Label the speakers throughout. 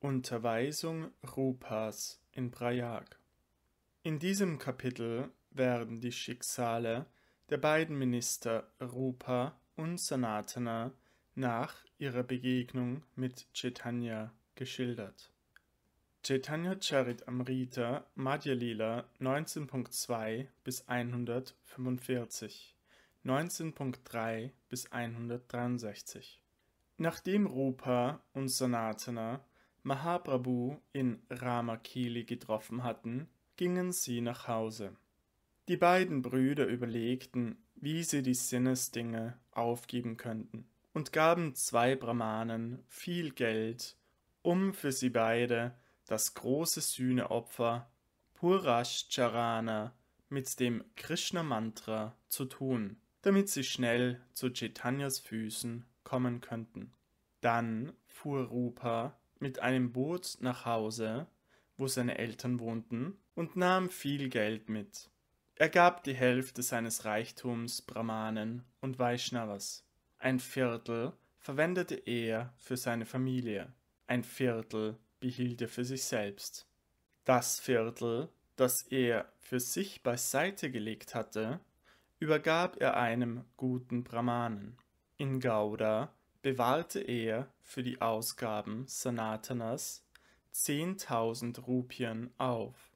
Speaker 1: Unterweisung Rupas in Prayag. In diesem Kapitel werden die Schicksale der beiden Minister Rupa und Sanatana nach ihrer Begegnung mit Chaitanya geschildert. Chaitanya Charitamrita Madhya Lila 19.2 bis 145, 19.3 bis 163. Nachdem Rupa und Sanatana Mahaprabhu in Ramakeli getroffen hatten, gingen sie nach Hause. Die beiden Brüder überlegten, wie sie die Sinnesdinge aufgeben könnten und gaben zwei Brahmanen viel Geld, um für sie beide das große Sühneopfer Purashcharana mit dem Krishna-Mantra zu tun, damit sie schnell zu Chaitanyas Füßen kommen könnten. Dann fuhr Rupa mit einem Boot nach Hause, wo seine Eltern wohnten, und nahm viel Geld mit. Er gab die Hälfte seines Reichtums Brahmanen und Vaishnavas. Ein Viertel verwendete er für seine Familie, ein Viertel behielt er für sich selbst. Das Viertel, das er für sich beiseite gelegt hatte, übergab er einem guten Brahmanen. In Gouda bewahrte er für die Ausgaben Sanatanas 10.000 Rupien auf,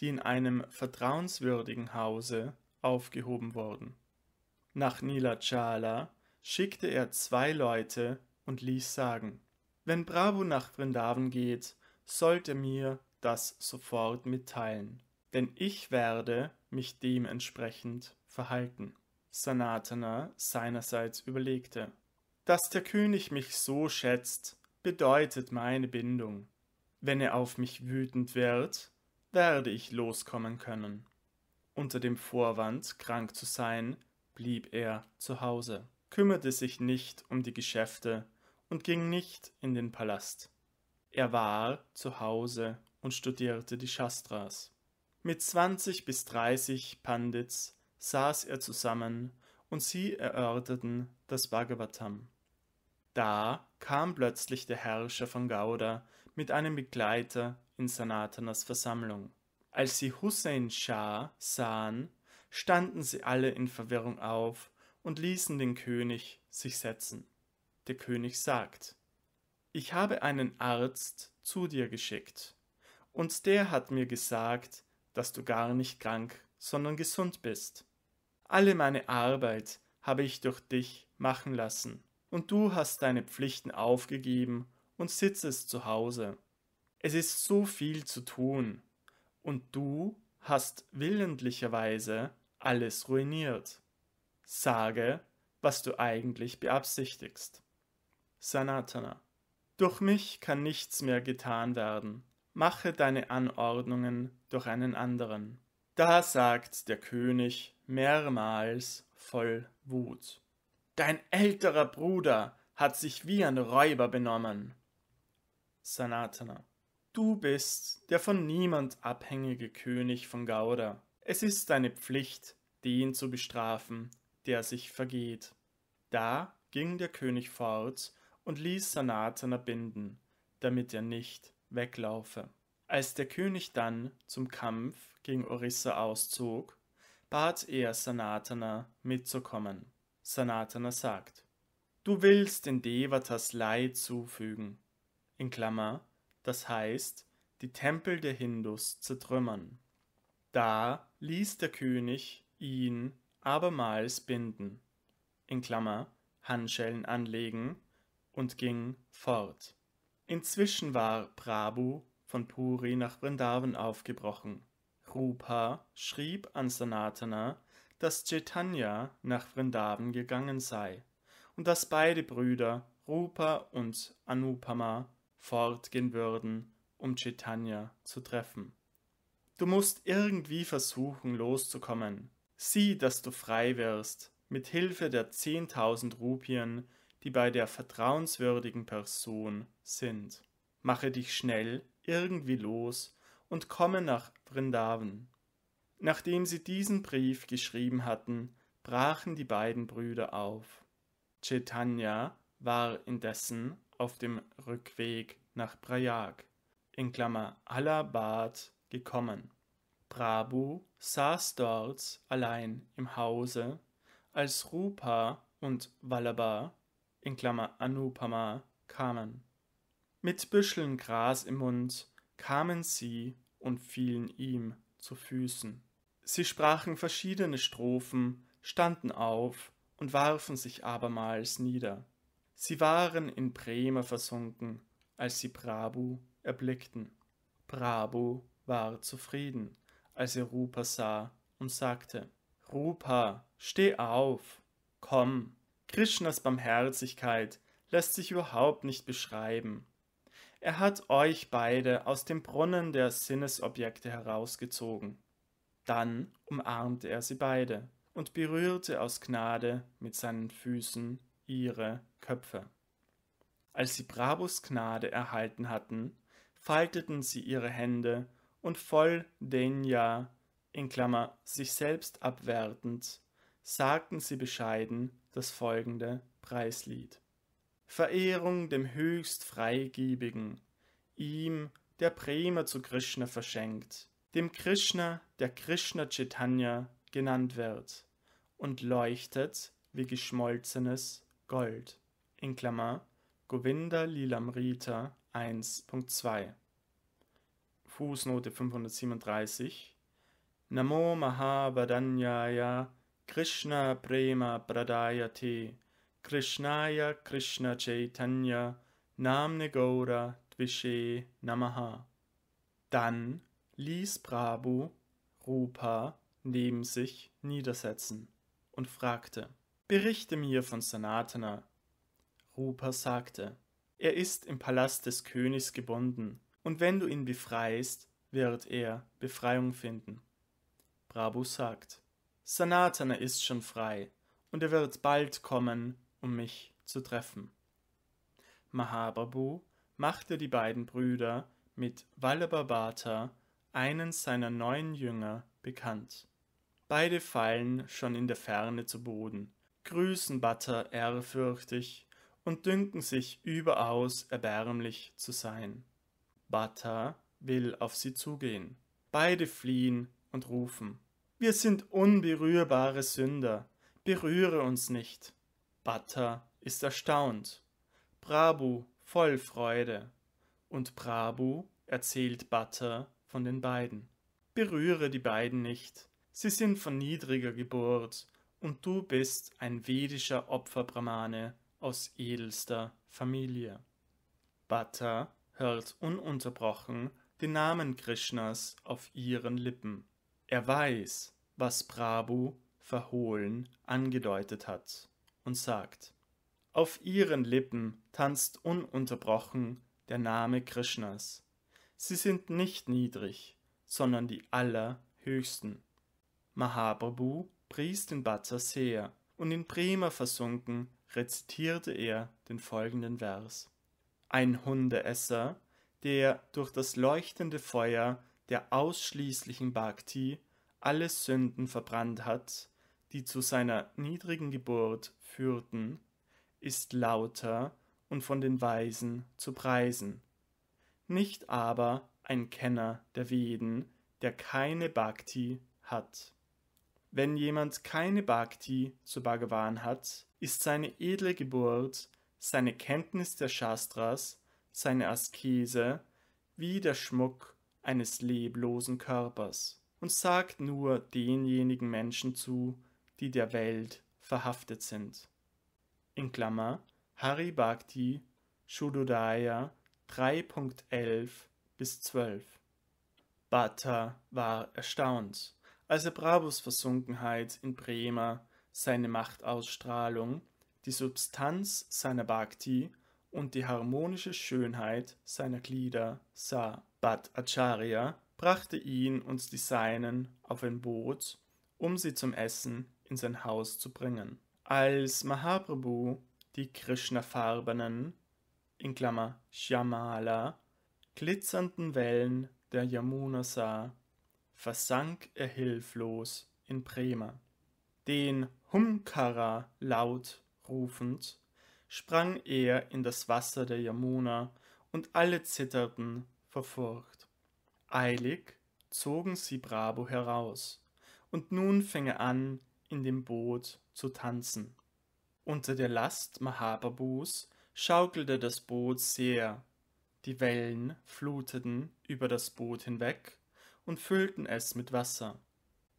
Speaker 1: die in einem vertrauenswürdigen Hause aufgehoben wurden. Nach Nilachala schickte er zwei Leute und ließ sagen, wenn Bravo nach Vrindavan geht, sollt er mir das sofort mitteilen, denn ich werde mich dementsprechend verhalten. Sanatana seinerseits überlegte, dass der König mich so schätzt, bedeutet meine Bindung. Wenn er auf mich wütend wird, werde ich loskommen können. Unter dem Vorwand, krank zu sein, blieb er zu Hause, kümmerte sich nicht um die Geschäfte und ging nicht in den Palast. Er war zu Hause und studierte die Shastras. Mit 20 bis 30 Pandits saß er zusammen und sie erörterten das Bhagavatam. Da kam plötzlich der Herrscher von Gauda mit einem Begleiter in Sanatanas Versammlung. Als sie Hussein Schah sahen, standen sie alle in Verwirrung auf und ließen den König sich setzen. Der König sagt, ich habe einen Arzt zu dir geschickt, und der hat mir gesagt, dass du gar nicht krank, sondern gesund bist. Alle meine Arbeit habe ich durch dich machen lassen und du hast deine Pflichten aufgegeben und sitzest zu Hause. Es ist so viel zu tun, und du hast willentlicherweise alles ruiniert. Sage, was du eigentlich beabsichtigst. Sanatana. Durch mich kann nichts mehr getan werden. Mache deine Anordnungen durch einen anderen. Da sagt der König mehrmals voll Wut. Dein älterer Bruder hat sich wie ein Räuber benommen. Sanatana. Du bist der von niemand abhängige König von Gauda. Es ist deine Pflicht, den zu bestrafen, der sich vergeht. Da ging der König fort und ließ Sanatana binden, damit er nicht weglaufe. Als der König dann zum Kampf gegen Orissa auszog, bat er Sanatana mitzukommen. Sanatana sagt, du willst den Devatas Leid zufügen, in Klammer, das heißt, die Tempel der Hindus zertrümmern. Da ließ der König ihn abermals binden, in Klammer, Handschellen anlegen und ging fort. Inzwischen war Prabhu von Puri nach Vrindavan aufgebrochen. Rupa schrieb an Sanatana, dass Chaitanya nach Vrindavan gegangen sei und dass beide Brüder, Rupa und Anupama, fortgehen würden, um Chaitanya zu treffen. Du musst irgendwie versuchen loszukommen. Sieh, dass du frei wirst, mit Hilfe der 10.000 Rupien, die bei der vertrauenswürdigen Person sind. Mache dich schnell irgendwie los und komme nach Vrindavan. Nachdem sie diesen Brief geschrieben hatten, brachen die beiden Brüder auf. Chaitanya war indessen auf dem Rückweg nach Prayag in Klammer Allahabad gekommen. Prabhu saß dort allein im Hause, als Rupa und Vallabha in Klammer Anupama kamen. Mit Büscheln Gras im Mund kamen sie und fielen ihm zu Füßen. Sie sprachen verschiedene Strophen, standen auf und warfen sich abermals nieder. Sie waren in Bremer versunken, als sie Prabhu erblickten. Prabhu war zufrieden, als er Rupa sah und sagte, Rupa, steh auf, komm, Krishnas Barmherzigkeit lässt sich überhaupt nicht beschreiben. Er hat euch beide aus dem Brunnen der Sinnesobjekte herausgezogen. Dann umarmte er sie beide und berührte aus Gnade mit seinen Füßen ihre Köpfe. Als sie Brabus Gnade erhalten hatten, falteten sie ihre Hände und voll Denja, in Klammer, sich selbst abwertend, sagten sie bescheiden das folgende Preislied. Verehrung dem höchst Freigebigen, ihm der Prema zu Krishna verschenkt, dem Krishna, der Krishna Chaitanya genannt wird und leuchtet wie geschmolzenes Gold. In Klammer Govinda Lilamrita 1.2 Fußnote 537 Namo Mahabadanyaya Krishna Prema Pradayate Krishnaya Krishna Chaitanya Namne Gaura Dvishe Namaha. Dann ließ Prabhu Rupa neben sich niedersetzen und fragte, Berichte mir von Sanatana. Rupa sagte, er ist im Palast des Königs gebunden, und wenn du ihn befreist, wird er Befreiung finden. Prabhu sagt, Sanatana ist schon frei, und er wird bald kommen um mich zu treffen. Mahababu machte die beiden Brüder mit Vallabhabata, einen seiner neuen Jünger, bekannt. Beide fallen schon in der Ferne zu Boden, grüßen Bhatta ehrfürchtig und dünken sich überaus erbärmlich zu sein. Bhatta will auf sie zugehen. Beide fliehen und rufen. Wir sind unberührbare Sünder, berühre uns nicht. Butter ist erstaunt, Prabhu voll Freude, und Prabhu erzählt Butter von den beiden. Berühre die beiden nicht, sie sind von niedriger Geburt, und du bist ein vedischer Opferbrahmane aus edelster Familie. Butter hört ununterbrochen den Namen Krishnas auf ihren Lippen. Er weiß, was Prabhu verhohlen angedeutet hat und sagt, auf ihren Lippen tanzt ununterbrochen der Name Krishnas. Sie sind nicht niedrig, sondern die Allerhöchsten. Mahaprabhu pries den Bhatsa sehr und in Prema versunken rezitierte er den folgenden Vers. Ein Hundeesser, der durch das leuchtende Feuer der ausschließlichen Bhakti alle Sünden verbrannt hat, die zu seiner niedrigen Geburt führten, ist lauter und von den Weisen zu preisen. Nicht aber ein Kenner der Veden, der keine Bhakti hat. Wenn jemand keine Bhakti zu Bhagavan hat, ist seine edle Geburt, seine Kenntnis der Shastras, seine Askese wie der Schmuck eines leblosen Körpers und sagt nur denjenigen Menschen zu, die der Welt verhaftet sind. In Klammer Hari Bhakti Shododaya 3.11 bis 12. Bhatta war erstaunt, als er Brabus Versunkenheit in Prema, seine Machtausstrahlung, die Substanz seiner Bhakti und die harmonische Schönheit seiner Glieder sah. Bhat Acharya brachte ihn und die Seinen auf ein Boot, um sie zum Essen in sein Haus zu bringen. Als Mahaprabhu die Krishna-farbenen, in Klammer Shyamala, glitzernden Wellen der Yamuna sah, versank er hilflos in Prema. Den Humkara laut rufend, sprang er in das Wasser der Yamuna und alle zitterten vor Furcht. Eilig zogen sie Bravo heraus, und nun fing er an, in dem Boot zu tanzen. Unter der Last Mahababus schaukelte das Boot sehr, die Wellen fluteten über das Boot hinweg und füllten es mit Wasser.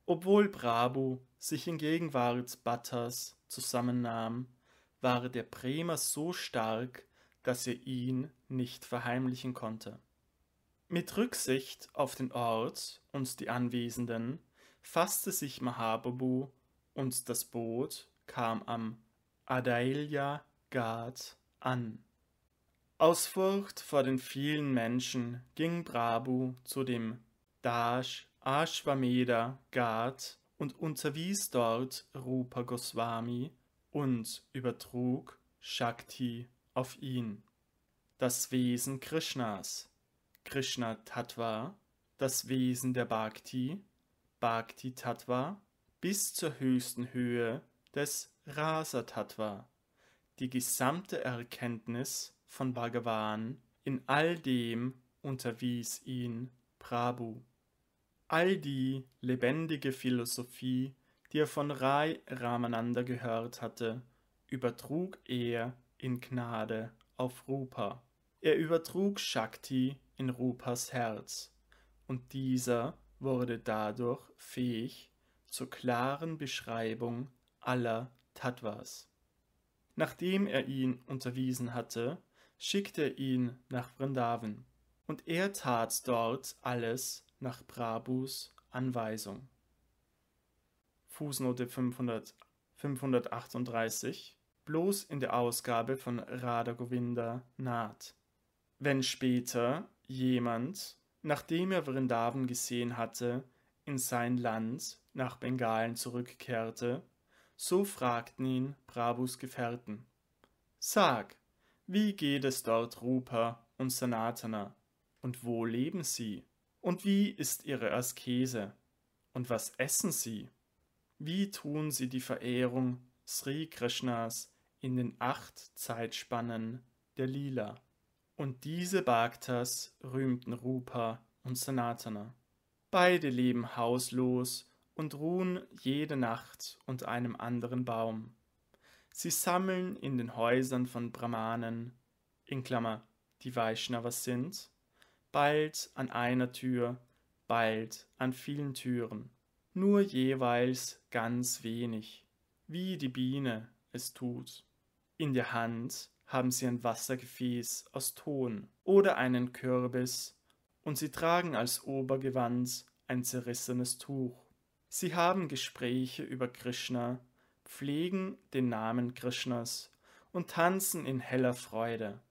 Speaker 1: Obwohl Brabu sich in Gegenwart Batters zusammennahm, war der Bremer so stark, dass er ihn nicht verheimlichen konnte. Mit Rücksicht auf den Ort und die Anwesenden fasste sich Mahababu und das Boot kam am Adailja Ghat an. Aus Furcht vor den vielen Menschen ging Brabu zu dem Dash Ashwameda Ghat und unterwies dort Rupa Goswami und übertrug Shakti auf ihn. Das Wesen Krishnas, Krishna Tattva, das Wesen der Bhakti, Bhakti Tattva bis zur höchsten Höhe des Rasatattva, die gesamte Erkenntnis von Bhagavan, in all dem unterwies ihn Prabhu. All die lebendige Philosophie, die er von Rai Ramananda gehört hatte, übertrug er in Gnade auf Rupa. Er übertrug Shakti in Rupas Herz und dieser wurde dadurch fähig, zur klaren Beschreibung aller Tattvas. Nachdem er ihn unterwiesen hatte, schickte er ihn nach Vrindavan, und er tat dort alles nach Prabhus Anweisung. Fußnote 500, 538, bloß in der Ausgabe von Radha Govinda naht. Wenn später jemand, nachdem er Vrindavan gesehen hatte, in sein Land nach Bengalen zurückkehrte, so fragten ihn Prabhus Gefährten. Sag, wie geht es dort Rupa und Sanatana? Und wo leben sie? Und wie ist ihre Askese? Und was essen sie? Wie tun sie die Verehrung Sri Krishnas in den acht Zeitspannen der Lila? Und diese Bhaktas rühmten Rupa und Sanatana. Beide leben hauslos und ruhen jede Nacht unter einem anderen Baum. Sie sammeln in den Häusern von Brahmanen, in Klammer, die Vaishnavas sind, bald an einer Tür, bald an vielen Türen, nur jeweils ganz wenig, wie die Biene es tut. In der Hand haben sie ein Wassergefäß aus Ton oder einen Kürbis und sie tragen als Obergewand ein zerrissenes Tuch. Sie haben Gespräche über Krishna, pflegen den Namen Krishnas und tanzen in heller Freude.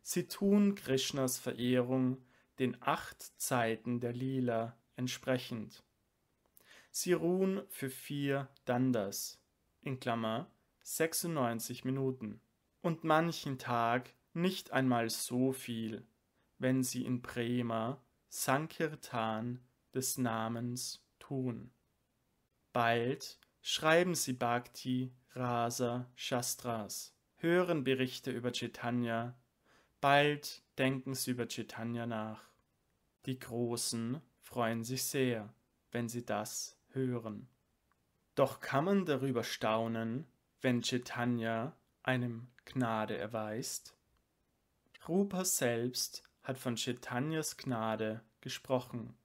Speaker 1: Sie tun Krishnas Verehrung den acht Zeiten der Lila entsprechend. Sie ruhen für vier Dandas, in Klammer 96 Minuten, und manchen Tag nicht einmal so viel, wenn sie in Prema Sankirtan des Namens tun. Bald schreiben sie Bhakti Rasa Shastras, hören Berichte über Chaitanya, bald denken sie über Chaitanya nach. Die Großen freuen sich sehr, wenn sie das hören. Doch kann man darüber staunen, wenn Chaitanya einem Gnade erweist? Rupa selbst hat von Chaitanyas Gnade gesprochen.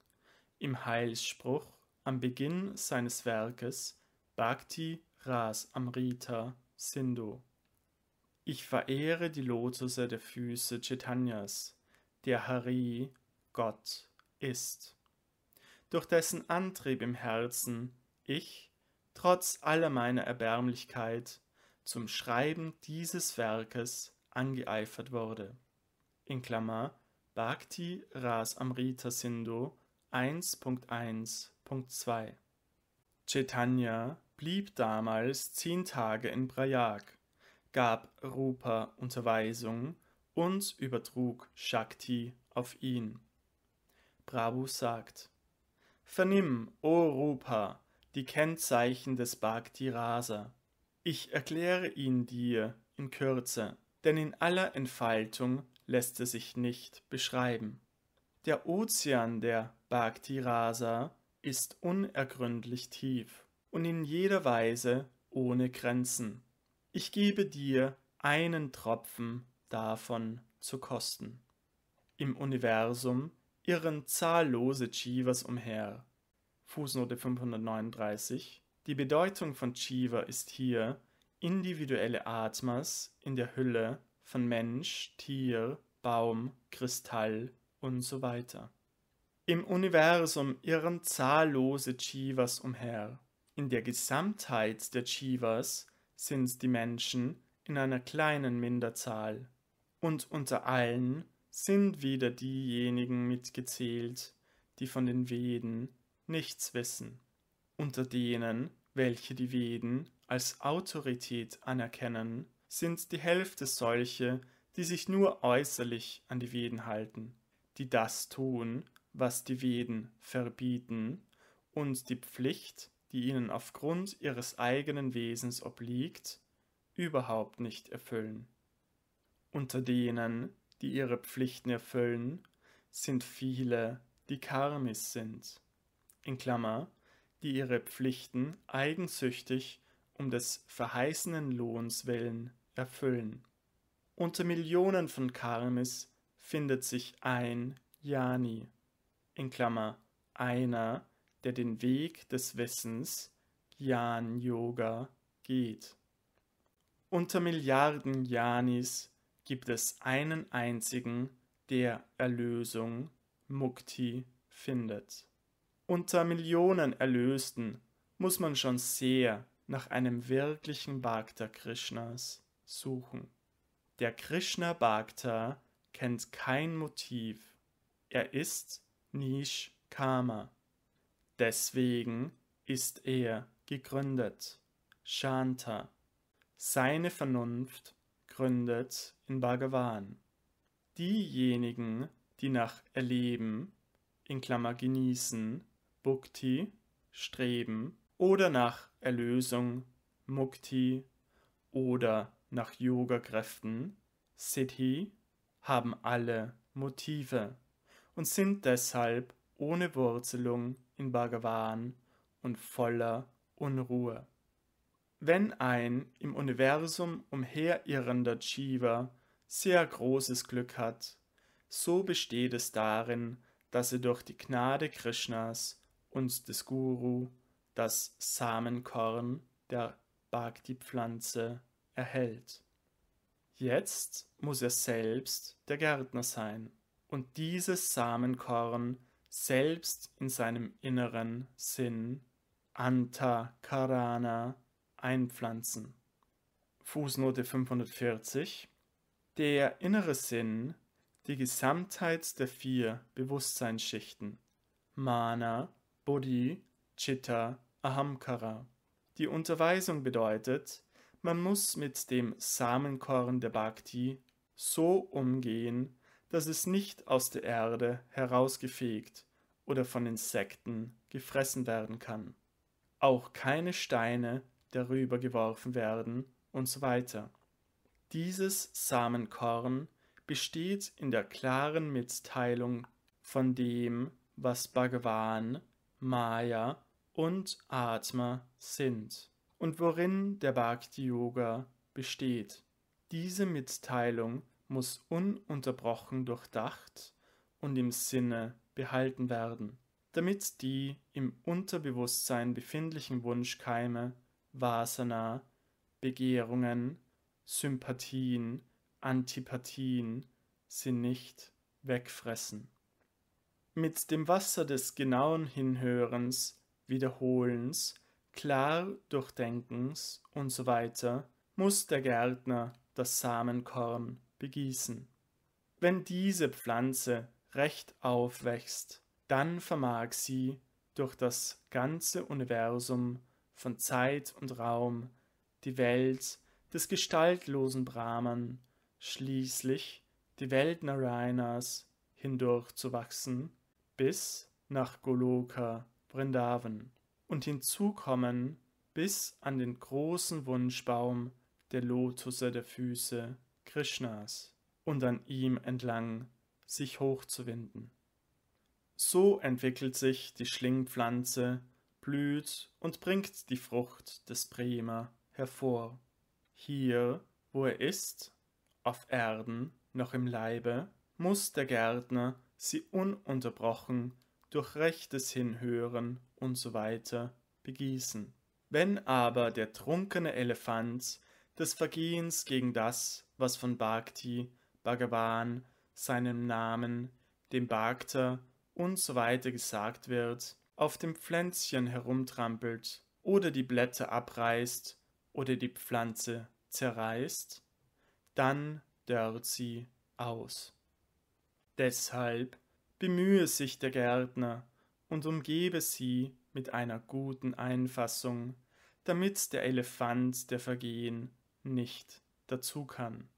Speaker 1: Im Heilsspruch am Beginn seines Werkes Bhakti Ras Amrita Sindhu. Ich verehre die Lotusse der Füße Chaitanyas, der Hari, Gott, ist, durch dessen Antrieb im Herzen ich, trotz aller meiner Erbärmlichkeit, zum Schreiben dieses Werkes angeeifert wurde. In Klammer Bhakti Ras Amrita Sindhu 1.1.2 Chaitanya blieb damals zehn Tage in Prayag, gab Rupa Unterweisung und übertrug Shakti auf ihn. Prabhu sagt, Vernimm, o Rupa, die Kennzeichen des Bhakti Rasa. Ich erkläre ihn dir in Kürze, denn in aller Entfaltung lässt es sich nicht beschreiben. Der Ozean der Bhakti Rasa ist unergründlich tief und in jeder Weise ohne Grenzen. Ich gebe dir einen Tropfen davon zu kosten. Im Universum irren zahllose Chivas umher. Fußnote 539. Die Bedeutung von Chiva ist hier individuelle Atmas in der Hülle von Mensch, Tier, Baum, Kristall und so weiter. Im Universum irren zahllose Chivas umher. In der Gesamtheit der Chivas sind die Menschen in einer kleinen Minderzahl. Und unter allen sind wieder diejenigen mitgezählt, die von den Veden nichts wissen. Unter denen, welche die Veden als Autorität anerkennen, sind die Hälfte solche, die sich nur äußerlich an die Veden halten, die das tun, was die Veden verbieten, und die Pflicht, die ihnen aufgrund ihres eigenen Wesens obliegt, überhaupt nicht erfüllen. Unter denen, die ihre Pflichten erfüllen, sind viele, die Karmis sind, in Klammer, die ihre Pflichten eigensüchtig um des verheißenen Lohns willen erfüllen. Unter Millionen von Karmis findet sich ein Jani, in Klammer einer, der den Weg des Wissens, Jan Yoga, geht. Unter Milliarden Janis gibt es einen einzigen, der Erlösung, Mukti, findet. Unter Millionen Erlösten muss man schon sehr nach einem wirklichen Bhakta Krishnas suchen. Der Krishna Bhakta kennt kein Motiv. Er ist Nishkama. Deswegen ist er gegründet. Shanta. Seine Vernunft gründet in Bhagavan. Diejenigen, die nach Erleben, in Klammer genießen, Bhukti, streben oder nach Erlösung, Mukti oder nach Yoga-Kräften, Siddhi, haben alle Motive und sind deshalb ohne Wurzelung in Bhagavan und voller Unruhe. Wenn ein im Universum umherirrender Jiva sehr großes Glück hat, so besteht es darin, dass er durch die Gnade Krishnas und des Guru das Samenkorn der Bhakti-Pflanze erhält. Jetzt muss er selbst der Gärtner sein und dieses Samenkorn selbst in seinem inneren Sinn Antakarana einpflanzen. Fußnote 540 Der innere Sinn, die Gesamtheit der vier Bewusstseinsschichten Mana, Bodhi, Chitta, Ahamkara. Die Unterweisung bedeutet, man muss mit dem Samenkorn der Bhakti so umgehen, dass es nicht aus der Erde herausgefegt oder von Insekten gefressen werden kann. Auch keine Steine darüber geworfen werden und so weiter. Dieses Samenkorn besteht in der klaren Mitteilung von dem, was Bhagavan, Maya und Atma sind und worin der Bhakti-Yoga besteht. Diese Mitteilung muss ununterbrochen durchdacht und im Sinne behalten werden, damit die im Unterbewusstsein befindlichen Wunschkeime, Vasana, Begehrungen, Sympathien, Antipathien sie nicht wegfressen. Mit dem Wasser des genauen Hinhörens, Wiederholens klar Durchdenkens und So weiter muss der Gärtner das Samenkorn begießen. Wenn diese Pflanze recht aufwächst, dann vermag sie durch das ganze Universum von Zeit und Raum die Welt des gestaltlosen Brahman, schließlich die Welt Narayanas wachsen bis nach Goloka Vrindavan und hinzukommen bis an den großen Wunschbaum der Lotusse der Füße Krishnas und an ihm entlang sich hochzuwinden. So entwickelt sich die Schlingpflanze, blüht und bringt die Frucht des Bremer hervor. Hier, wo er ist, auf Erden, noch im Leibe, muss der Gärtner sie ununterbrochen durch rechtes Hinhören und So weiter begießen. Wenn aber der trunkene Elefant des Vergehens gegen das, was von Bhakti, Bhagavan, seinem Namen, dem Bhakta und So weiter gesagt wird, auf dem Pflänzchen herumtrampelt oder die Blätter abreißt oder die Pflanze zerreißt, dann dörrt sie aus. Deshalb bemühe sich der Gärtner und umgebe sie mit einer guten Einfassung, damit der Elefant der Vergehen nicht dazu kann.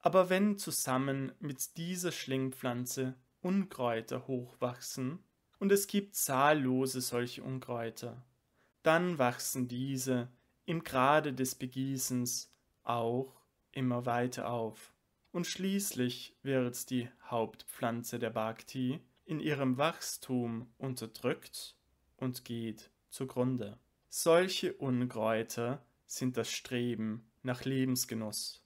Speaker 1: Aber wenn zusammen mit dieser Schlingpflanze Unkräuter hochwachsen, und es gibt zahllose solche Unkräuter, dann wachsen diese im Grade des Begießens auch immer weiter auf. Und schließlich wird die Hauptpflanze der Bhakti in ihrem Wachstum unterdrückt und geht zugrunde. Solche Unkräuter sind das Streben nach Lebensgenuss,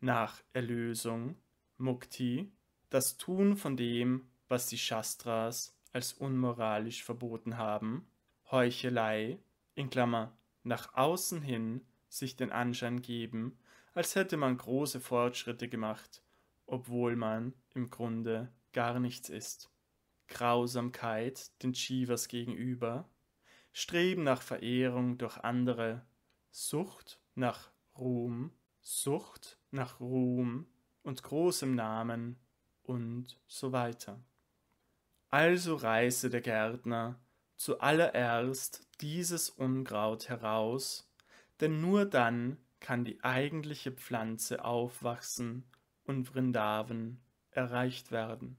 Speaker 1: nach Erlösung, Mukti, das Tun von dem, was die Shastras als unmoralisch verboten haben, Heuchelei, in Klammer, nach außen hin sich den Anschein geben, als hätte man große Fortschritte gemacht, obwohl man im Grunde gar nichts ist. Grausamkeit den Chivas gegenüber, Streben nach Verehrung durch andere, Sucht nach Ruhm, Sucht nach Ruhm und großem Namen und so weiter. Also reiße der Gärtner zuallererst dieses Unkraut heraus, denn nur dann kann die eigentliche Pflanze aufwachsen und Vrindavan erreicht werden.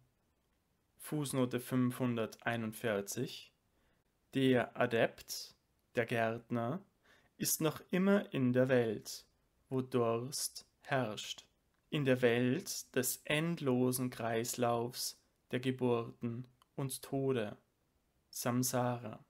Speaker 1: Fußnote 541 Der Adept, der Gärtner, ist noch immer in der Welt, wo Durst herrscht, in der Welt des endlosen Kreislaufs der Geburten und Tode, Samsara.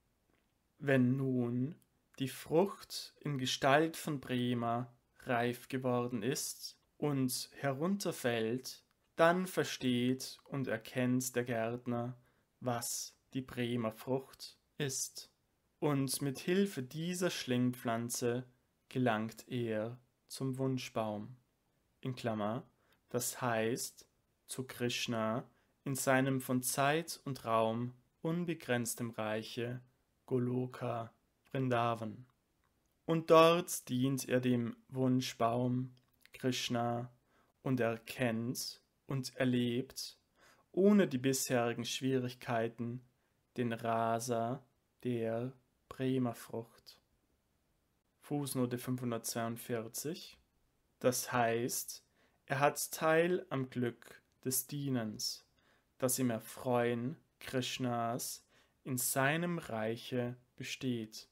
Speaker 1: Wenn nun die Frucht in Gestalt von Brema reif geworden ist und herunterfällt, dann versteht und erkennt der Gärtner, was die Bremer Frucht ist. Und mit Hilfe dieser Schlingpflanze gelangt er zum Wunschbaum. In Klammer, das heißt zu Krishna in seinem von Zeit und Raum unbegrenztem Reiche Goloka Vrindavan. Und dort dient er dem Wunschbaum Krishna und erkennt und erlebt, ohne die bisherigen Schwierigkeiten, den Rasa der Bremerfrucht. Fußnote 542. Das heißt, er hat Teil am Glück des Dienens, das im Erfreuen Krishnas in seinem Reiche besteht.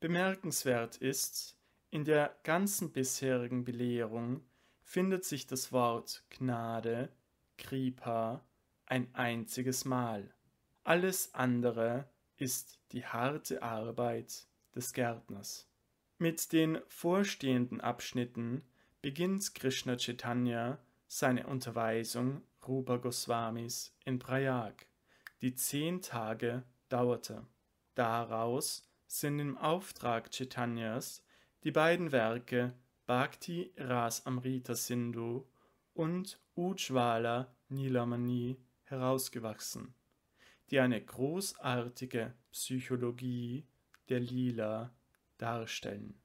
Speaker 1: Bemerkenswert ist, in der ganzen bisherigen Belehrung findet sich das Wort Gnade, Kripa, ein einziges Mal. Alles andere ist die harte Arbeit des Gärtners. Mit den vorstehenden Abschnitten beginnt Krishna Chaitanya seine Unterweisung Rupa Goswamis in Prayag, die zehn Tage dauerte. Daraus sind im Auftrag Chaitanyas die beiden Werke Bhakti Ras Amrita Sindhu und Ujwala Nilamani herausgewachsen, die eine großartige Psychologie der Lila darstellen.